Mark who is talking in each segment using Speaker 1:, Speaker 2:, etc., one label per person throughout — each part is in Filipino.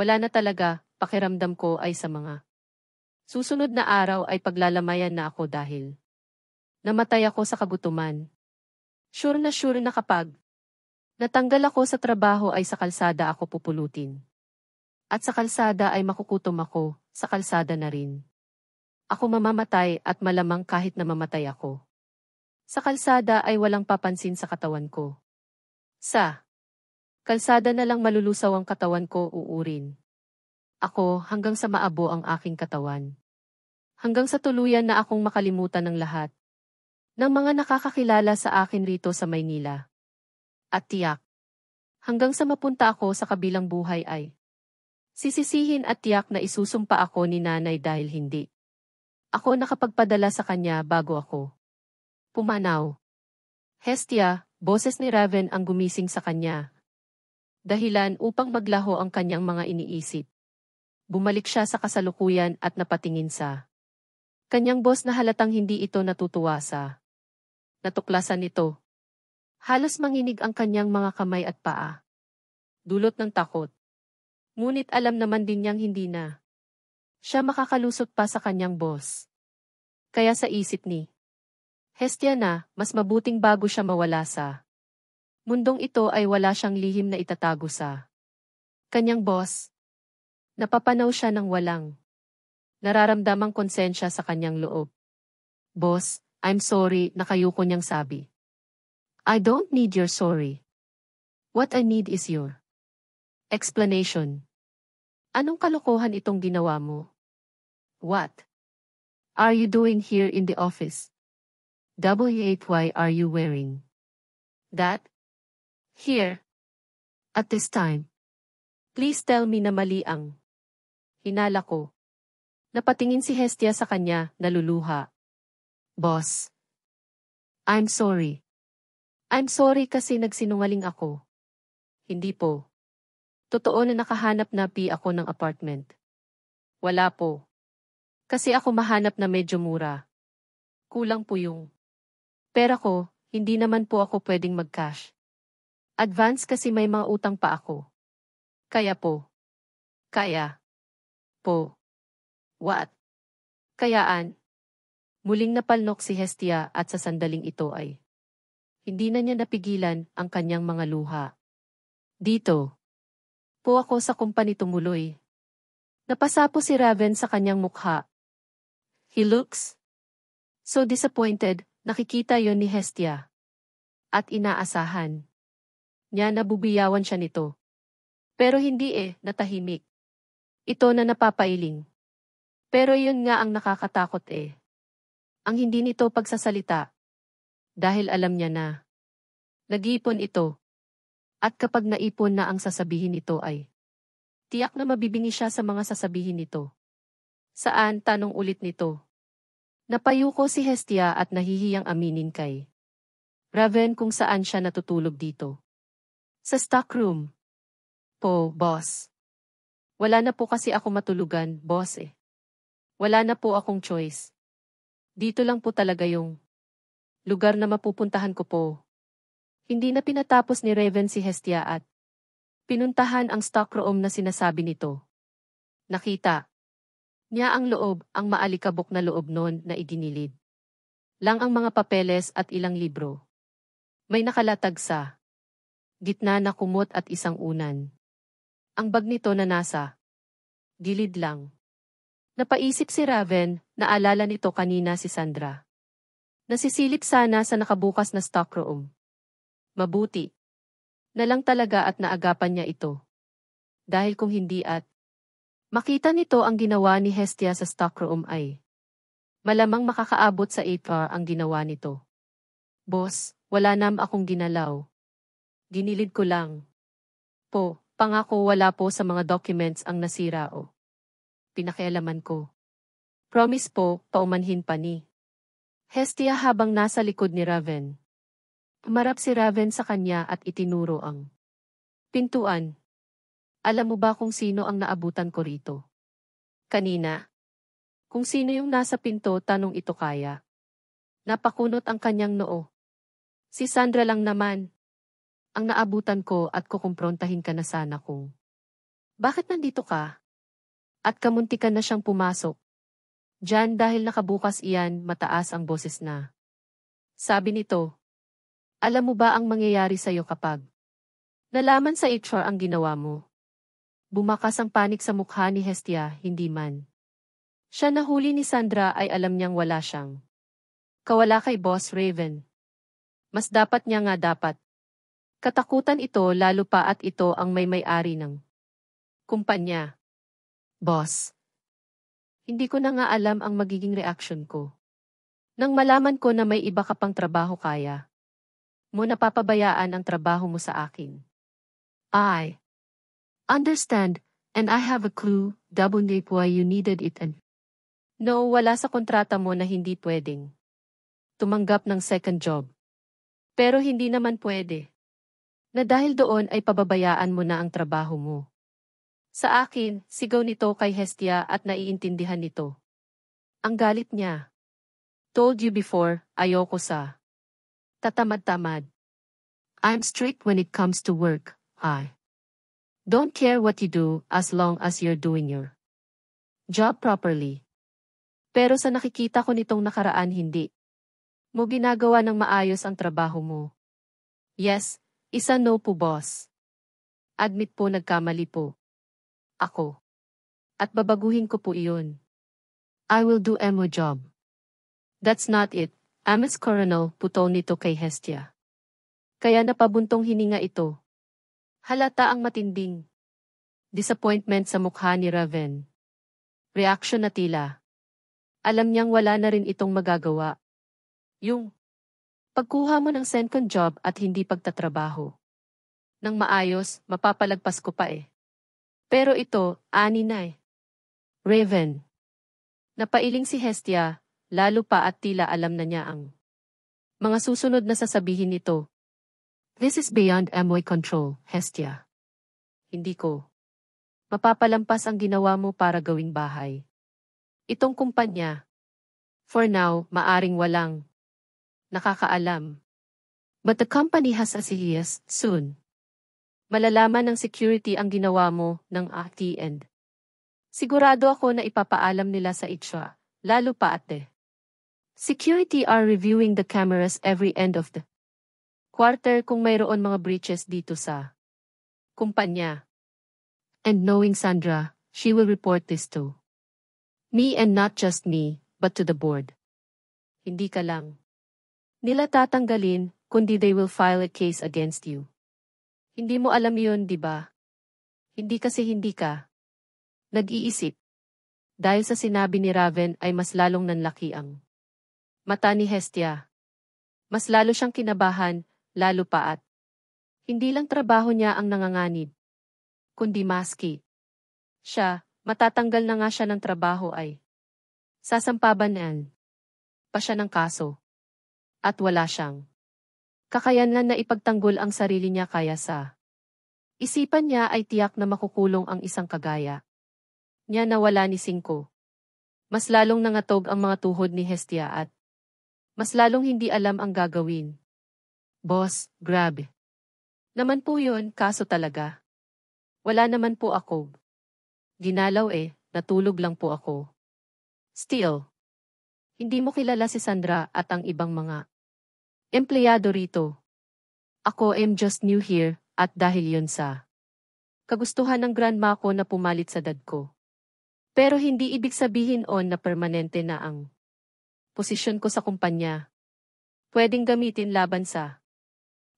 Speaker 1: Wala na talaga, pakiramdam ko ay sa mga. Susunod na araw ay paglalamayan na ako dahil namatay ako sa kagutuman. Sure na sure na kapag natanggal ako sa trabaho ay sa kalsada ako pupulutin. At sa kalsada ay makukutom ako, sa kalsada na rin. Ako mamamatay at malamang kahit na mamatay ako. Sa kalsada ay walang papansin sa katawan ko. Sa Kalsada na lang malulusaw ang katawan ko uurin. Ako hanggang sa maabo ang aking katawan. Hanggang sa tuluyan na akong makalimutan ng lahat. Ng mga nakakakilala sa akin rito sa Maynila. At tiyak. Hanggang sa mapunta ako sa kabilang buhay ay. Sisisihin at tiyak na isusumpa ako ni nanay dahil hindi. Ako nakapagpadala sa kanya bago ako. Pumanaw. Hestia, boses ni Raven ang gumising sa kanya, dahilan upang maglaho ang kanyang mga iniisip. Bumalik siya sa kasalukuyan at napatingin sa kanyang boss na halatang hindi ito natutuwa sa natuklasan nito. Halos manginig ang kanyang mga kamay at paa. Dulot ng takot. Ngunit alam naman din niyang hindi na. Siya makakalusot pa sa kanyang boss. Kaya sa isip ni Hestia na, mas mabuting bago siya mawala sa Mundong ito ay wala siyang lihim na itatago sa kanyang boss. Napapanaw siya ng walang nararamdamang konsensya sa kanyang loob. Boss, I'm sorry na kayo ko niyang sabi. I don't need your sorry. What I need is your explanation. Anong kalokohan itong ginawa mo? What are you doing here in the office? WHY are you wearing? That Here. At this time. Please tell me na mali ang. Hinala ko. Napatingin si Hestia sa kanya, naluluha. Boss. I'm sorry. I'm sorry kasi nagsinungaling ako. Hindi po. Totoo na nakahanap na pi ako ng apartment. Wala po. Kasi ako mahanap na medyo mura. Kulang po yung pera ko, hindi naman po ako pwedeng mag-cash. Advance kasi may mga utang pa ako. Kaya po. Kaya. Po. What? Kayaan. Muling napalnok si Hestia at sa sandaling ito ay hindi na niya napigilan ang kanyang mga luha. Dito. Po ako sa kumpani tumuloy. Napasapo si Raven sa kanyang mukha. He looks so disappointed, nakikita yon ni Hestia. At inaasahan niya nabubiyawan siya nito. Pero hindi eh, natahimik. Ito na napapailing. Pero yun nga ang nakakatakot eh. Ang hindi nito pagsasalita. Dahil alam niya na. Nag-iipon ito. At kapag naipon na ang sasabihin nito ay. Tiyak na mabibingi siya sa mga sasabihin nito. Saan tanong ulit nito? Napayuko si Hestia at nahihiyang aminin kay. Raven kung saan siya natutulog dito. Sa stockroom. Po, boss. Wala na po kasi ako matulugan, boss eh. Wala na po akong choice. Dito lang po talaga yung lugar na mapupuntahan ko po. Hindi na pinatapos ni Raven si Hestia at pinuntahan ang stockroom na sinasabi nito. Nakita niya ang loob, ang maalikabok na loob noon na iginilid. Lang ang mga papeles at ilang libro. May nakalatag sa gitna na kumot at isang unan. Ang bag nito na nasa gilid lang. Napaisip si Raven, naalala nito kanina si Sandra. Nasisilip sana sa nakabukas na stockroom. Mabuti. Nalang talaga at naagapan niya ito. Dahil kung hindi at makita nito ang ginawa ni Hestia sa stockroom ay malamang makakaabot sa 8 ang ginawa nito. Boss, wala nam akong ginalaw. Ginilid ko lang. Po, pangako wala po sa mga documents ang nasira o. Oh. Pinakialaman ko. Promise po, paumanhin pa ni. Hestia habang nasa likod ni Raven. Marap si Raven sa kanya at itinuro ang pintuan. Alam mo ba kung sino ang naabutan ko rito? Kanina? Kung sino yung nasa pinto, tanong ito kaya. Napakunot ang kanyang noo. Si Sandra lang naman ang naabutan ko at kukumprontahin ka na sana kung bakit nandito ka? At kamunti ka na siyang pumasok. Diyan dahil nakabukas iyan, mataas ang boses na. Sabi nito, alam mo ba ang mangyayari sa'yo kapag nalaman sa HR ang ginawa mo? Bumakas ang panik sa mukha ni Hestia, hindi man. Siya nahuli ni Sandra ay alam niyang wala siyang kawala kay Boss Raven. Mas dapat niya nga dapat Katakutan ito lalo pa at ito ang may may-ari ng kumpanya. Boss. Hindi ko na nga alam ang magiging reaction ko. Nang malaman ko na may iba ka pang trabaho kaya mo napapabayaan ang trabaho mo sa akin. I understand and I have a clue double nip why you needed it and No, wala sa kontrata mo na hindi pwedeng tumanggap ng second job. Pero hindi naman pwede na dahil doon ay pababayaan mo na ang trabaho mo. Sa akin, sigaw nito kay Hestia at naiintindihan nito. Ang galit niya. Told you before, ayoko sa. Tatamad-tamad. I'm strict when it comes to work, I. Don't care what you do as long as you're doing your job properly. Pero sa nakikita ko nitong nakaraan hindi mo ginagawa ng maayos ang trabaho mo. Yes, isa no po boss. Admit po nagkamali po. Ako. At babaguhin ko po iyon. I will do emo job. That's not it, Amis Coronel putol nito kay Hestia. Kaya napabuntong hininga ito. Halata ang matinding. Disappointment sa mukha ni Raven. Reaction na tila. Alam niyang wala na rin itong magagawa. Yung Pagkuha mo ng second job at hindi pagtatrabaho. Nang maayos, mapapalagpas ko pa eh. Pero ito, ani na eh. Raven. Napailing si Hestia, lalo pa at tila alam na niya ang mga susunod na sasabihin nito. This is beyond Amoy control, Hestia. Hindi ko. Mapapalampas ang ginawa mo para gawing bahay. Itong kumpanya. For now, maaring walang nakakaalam. But the company has a e soon. Malalaman ng security ang ginawa mo ng and. Sigurado ako na ipapaalam nila sa itsa, lalo pa ate. Security are reviewing the cameras every end of the quarter kung mayroon mga breaches dito sa kumpanya. And knowing Sandra, she will report this to me and not just me, but to the board. Hindi ka lang nila tatanggalin, kundi they will file a case against you. Hindi mo alam yun, di ba? Hindi kasi hindi ka. Nag-iisip. Dahil sa sinabi ni Raven ay mas lalong nanlaki ang mata ni Hestia. Mas lalo siyang kinabahan, lalo pa at hindi lang trabaho niya ang nanganganib, kundi maski. Siya, matatanggal na nga siya ng trabaho ay sasampabanan pa siya ng kaso at wala siyang kakayanan na ipagtanggol ang sarili niya kaya sa isipan niya ay tiyak na makukulong ang isang kagaya niya na wala ni Singko. Mas lalong nangatog ang mga tuhod ni Hestia at mas lalong hindi alam ang gagawin. Boss, grabe. Naman po yun, kaso talaga. Wala naman po ako. Ginalaw eh, natulog lang po ako. Still, hindi mo kilala si Sandra at ang ibang mga Empleyado rito. Ako am just new here, at dahil yun sa kagustuhan ng grandma ko na pumalit sa dad ko. Pero hindi ibig sabihin on na permanente na ang posisyon ko sa kumpanya. Pwedeng gamitin laban sa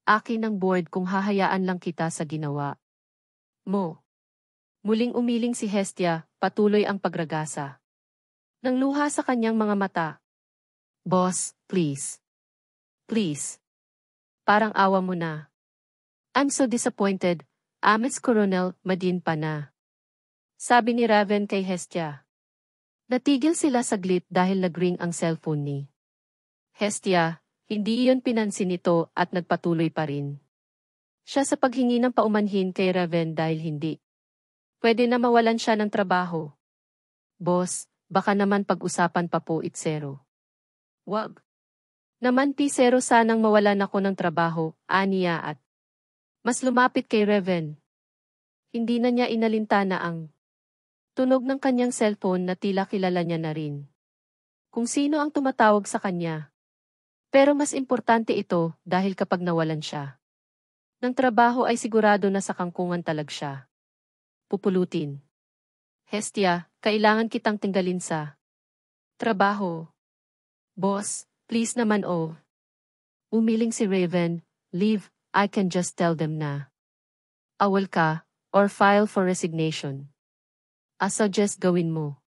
Speaker 1: akin ng board kung hahayaan lang kita sa ginawa mo. Muling umiling si Hestia, patuloy ang pagragasa. Nang luha sa kanyang mga mata. Boss, please. Please. Parang awa mo na. I'm so disappointed, Amis Coronel, madin pa na. Sabi ni Raven kay Hestia. Natigil sila saglit dahil nagring ang cellphone ni. Hestia, hindi iyon pinansin nito at nagpatuloy pa rin. Siya sa paghingi ng paumanhin kay Raven dahil hindi. Pwede na mawalan siya ng trabaho. Boss, baka naman pag-usapan pa po itsero. Wag. Naman ti Zero sanang mawalan ako ng trabaho, aniya at mas lumapit kay Reven. Hindi na niya inalintana ang tunog ng kanyang cellphone na tila kilala niya na rin. Kung sino ang tumatawag sa kanya. Pero mas importante ito dahil kapag nawalan siya. Ng trabaho ay sigurado na sa kangkungan talag siya. Pupulutin. Hestia, kailangan kitang tinggalin sa trabaho. Boss, Please naman oh. Umiling si Raven, leave, I can just tell them na. Awal ka, or file for resignation. I suggest gawin mo.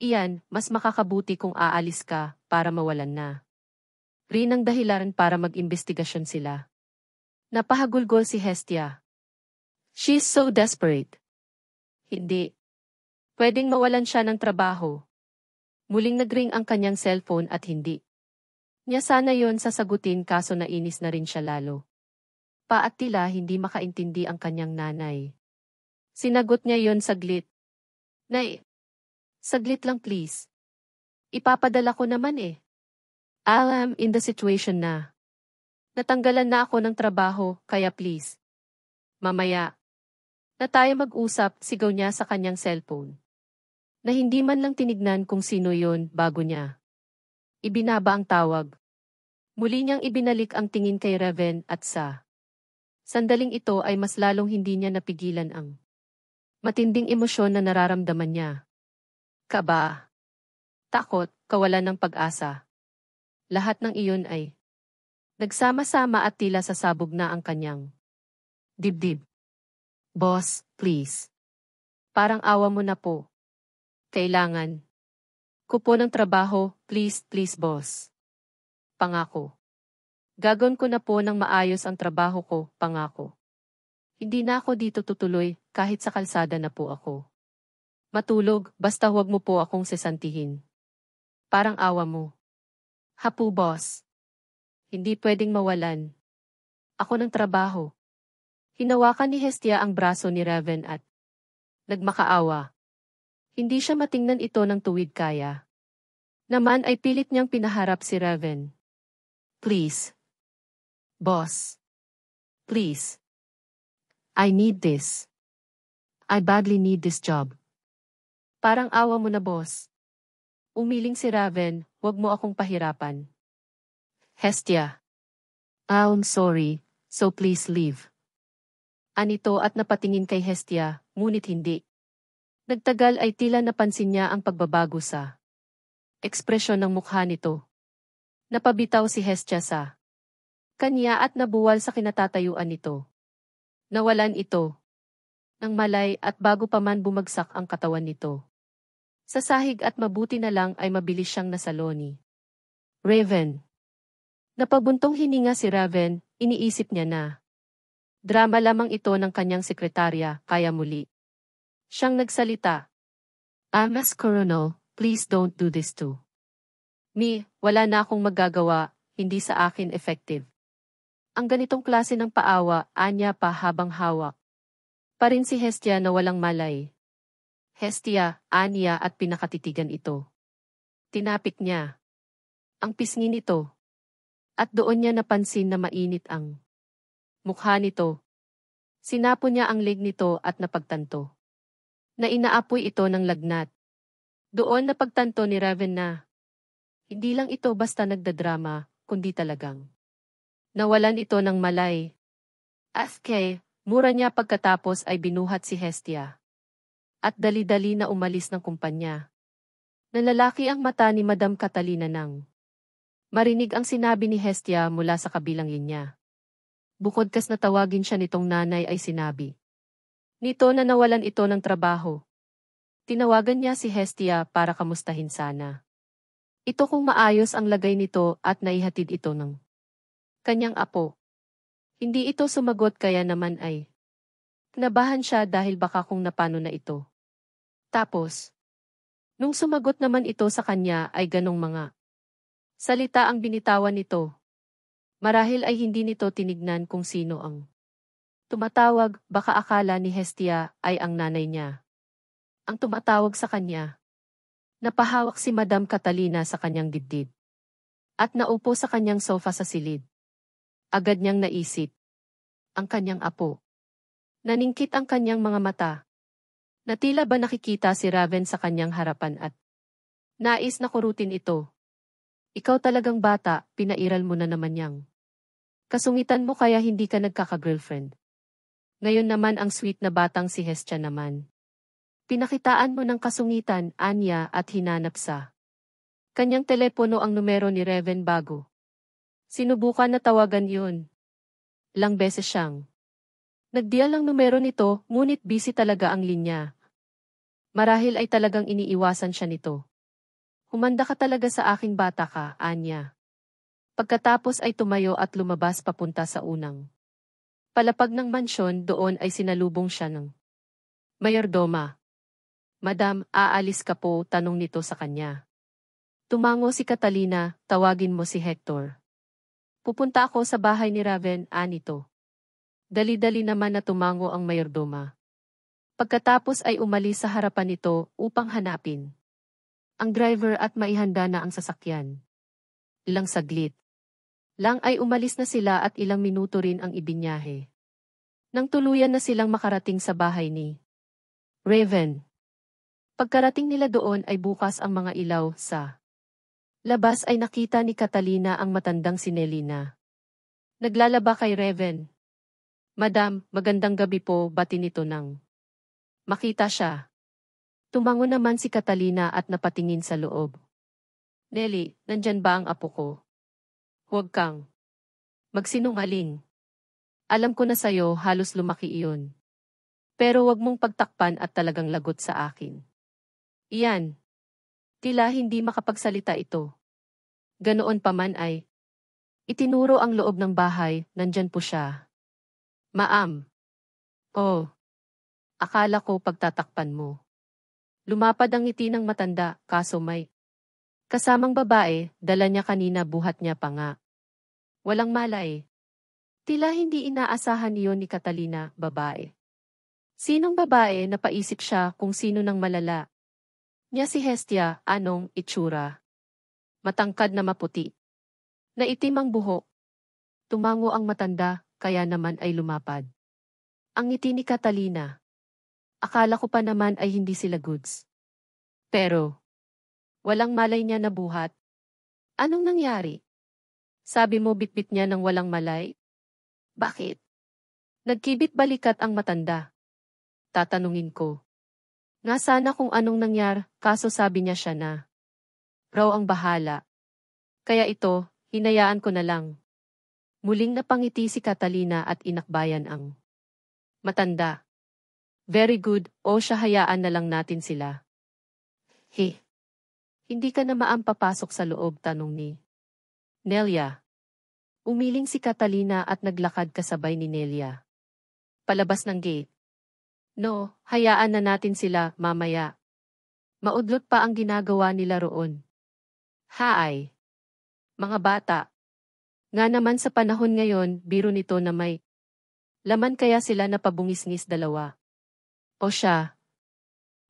Speaker 1: Iyan, mas makakabuti kung aalis ka, para mawalan na. Rin ang dahilan para mag-imbestigasyon sila. Napahagulgol si Hestia. She's so desperate. Hindi. Pwedeng mawalan siya ng trabaho. Muling nagring ang kanyang cellphone at hindi niya sana yon sasagutin kaso nainis na rin siya lalo. Pa at tila hindi makaintindi ang kanyang nanay. Sinagot niya yon saglit. Nay, saglit lang please. Ipapadala ko naman eh. Alam ah, in the situation na. Natanggalan na ako ng trabaho, kaya please. Mamaya. Na tayo mag-usap, sigaw niya sa kanyang cellphone na hindi man lang tinignan kung sino yon bago niya. Ibinaba ang tawag. Muli niyang ibinalik ang tingin kay Raven at sa sandaling ito ay mas lalong hindi niya napigilan ang matinding emosyon na nararamdaman niya. Kaba, takot, kawalan ng pag-asa. Lahat ng iyon ay nagsama-sama at tila sasabog na ang kanyang dibdib. Boss, please. Parang awa mo na po. Kailangan. Kupo ng trabaho, please, please boss pangako. Gagon ko na po ng maayos ang trabaho ko, pangako. Hindi na ako dito tutuloy, kahit sa kalsada na po ako. Matulog, basta huwag mo po akong sesantihin. Parang awa mo. Hapo boss. Hindi pwedeng mawalan. Ako ng trabaho. Hinawakan ni Hestia ang braso ni Raven at nagmakaawa. Hindi siya matingnan ito ng tuwid kaya. Naman ay pilit niyang pinaharap si Raven. Please. Boss. Please. I need this. I badly need this job. Parang awa mo na boss. Umiling si Raven, wag mo akong pahirapan. Hestia. I'm sorry, so please leave. Anito at napatingin kay Hestia, ngunit hindi. Nagtagal ay tila napansin niya ang pagbabago sa ekspresyon ng mukha nito napabitaw si Hestia sa kanya at nabuwal sa kinatatayuan nito. Nawalan ito ng malay at bago pa man bumagsak ang katawan nito. Sa sahig at mabuti na lang ay mabilis siyang nasaloni. Raven Napabuntong hininga si Raven, iniisip niya na. Drama lamang ito ng kanyang sekretarya, kaya muli. Siyang nagsalita. Amas ah, Colonel, please don't do this too. Ni, wala na akong magagawa, hindi sa akin effective. Ang ganitong klase ng paawa, anya pa habang hawak. Parin si Hestia na walang malay. Hestia, anya at pinakatitigan ito. Tinapik niya. Ang pisngi nito. At doon niya napansin na mainit ang mukha nito. Sinapo niya ang leg nito at napagtanto. Na inaapoy ito ng lagnat. Doon napagtanto ni Raven na hindi lang ito basta nagdadrama, kundi talagang nawalan ito ng malay. Aske, mura niya pagkatapos ay binuhat si Hestia. At dali-dali na umalis ng kumpanya. Nalalaki ang mata ni Madam Catalina nang marinig ang sinabi ni Hestia mula sa kabilang linya. Bukod kas natawagin siya nitong nanay ay sinabi. Nito na nawalan ito ng trabaho. Tinawagan niya si Hestia para kamustahin sana. Ito kung maayos ang lagay nito at naihatid ito ng kanyang apo. Hindi ito sumagot kaya naman ay nabahan siya dahil baka kung napano na ito. Tapos, nung sumagot naman ito sa kanya ay ganong mga salita ang binitawan nito. Marahil ay hindi nito tinignan kung sino ang tumatawag, baka akala ni Hestia ay ang nanay niya. Ang tumatawag sa kanya. Napahawak si Madam Catalina sa kanyang dibdib. At naupo sa kanyang sofa sa silid. Agad niyang naisip. Ang kanyang apo. Naningkit ang kanyang mga mata. Natila ba nakikita si Raven sa kanyang harapan at nais na kurutin ito. Ikaw talagang bata, pinairal mo na naman yang. Kasungitan mo kaya hindi ka nagkaka-girlfriend. Ngayon naman ang sweet na batang si Hestia naman. Pinakitaan mo ng kasungitan, Anya, at hinanap sa kanyang telepono ang numero ni Reven Bago. Sinubukan na tawagan yun. Lang beses siyang. Nagdial ang numero nito, ngunit busy talaga ang linya. Marahil ay talagang iniiwasan siya nito. Humanda ka talaga sa aking bata ka, Anya. Pagkatapos ay tumayo at lumabas papunta sa unang. Palapag ng mansyon doon ay sinalubong siya ng Mayordoma. Madam, aalis ka po, tanong nito sa kanya. Tumango si Catalina, tawagin mo si Hector. Pupunta ako sa bahay ni Raven, anito. Ah, Dali-dali naman na tumango ang mayordoma. Pagkatapos ay umalis sa harapan nito upang hanapin. Ang driver at maihanda na ang sasakyan. Ilang saglit. Lang ay umalis na sila at ilang minuto rin ang ibinyahe. Nang tuluyan na silang makarating sa bahay ni Raven. Pagkarating nila doon ay bukas ang mga ilaw sa labas ay nakita ni Catalina ang matandang sinelina. Naglalaba kay Reven. Madam, magandang gabi po, bati nito nang. Makita siya. Tumango naman si Catalina at napatingin sa loob. Nelly, nandyan ba ang apo ko? Huwag kang. Magsinungaling. Alam ko na sa'yo halos lumaki iyon. Pero wag mong pagtakpan at talagang lagot sa akin. Iyan. Tila hindi makapagsalita ito. Ganoon pa man ay. Itinuro ang loob ng bahay, nandyan po siya. Maam. Oh. Akala ko pagtatakpan mo. Lumapad ang ngiti ng matanda, kaso may. Kasamang babae, dala niya kanina buhat niya pa nga. Walang malay. Tila hindi inaasahan niyon ni Catalina, babae. Sinong babae na paisip siya kung sino ng malala? niya si Hestia, anong itsura. Matangkad na maputi. Naitim ang buhok. Tumango ang matanda, kaya naman ay lumapad. Ang ngiti ni Catalina. Akala ko pa naman ay hindi sila goods. Pero, walang malay niya na buhat. Anong nangyari? Sabi mo bitbit niya ng walang malay? Bakit? Nagkibit balikat ang matanda. Tatanungin ko. Nga sana kung anong nangyari, kaso sabi niya siya na. Raw ang bahala. Kaya ito, hinayaan ko na lang. Muling napangiti si Catalina at inakbayan ang matanda. Very good, o siya hayaan na lang natin sila. He. Hindi ka na maampapasok sa loob tanong ni Nelia. Umiling si Catalina at naglakad kasabay ni Nelia. Palabas ng gate. No, hayaan na natin sila mamaya. Maudlot pa ang ginagawa nila roon. Haay! Mga bata! Nga naman sa panahon ngayon, biro nito na may laman kaya sila napabungis-ngis dalawa. O siya,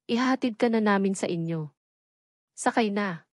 Speaker 1: ihatid ka na namin sa inyo. Sakay na.